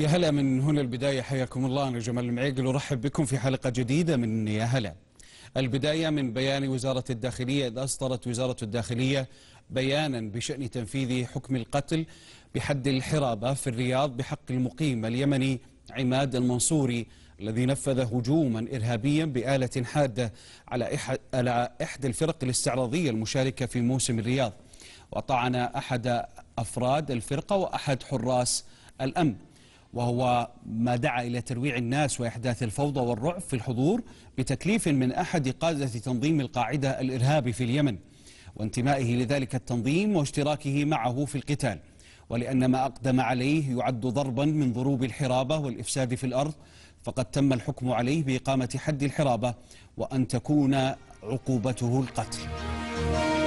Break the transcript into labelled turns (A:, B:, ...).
A: يا هلا من هنا البداية حياكم الله أنا جمال المعيقل أرحب بكم في حلقة جديدة من يا هلا البداية من بيان وزارة الداخلية إذ أصدرت وزارة الداخلية بيانا بشأن تنفيذ حكم القتل بحد الحرابة في الرياض بحق المقيم اليمني عماد المنصوري الذي نفذ هجوما إرهابيا بآلة حادة على إحدى الفرق الاستعراضية المشاركة في موسم الرياض وطعن أحد أفراد الفرقة وأحد حراس الأمن وهو ما دعا إلى ترويع الناس وإحداث الفوضى والرعب في الحضور بتكليف من أحد قادة تنظيم القاعدة الإرهابي في اليمن وانتمائه لذلك التنظيم واشتراكه معه في القتال ولأن ما أقدم عليه يعد ضربا من ضروب الحرابة والإفساد في الأرض فقد تم الحكم عليه بإقامة حد الحرابة وأن تكون عقوبته القتل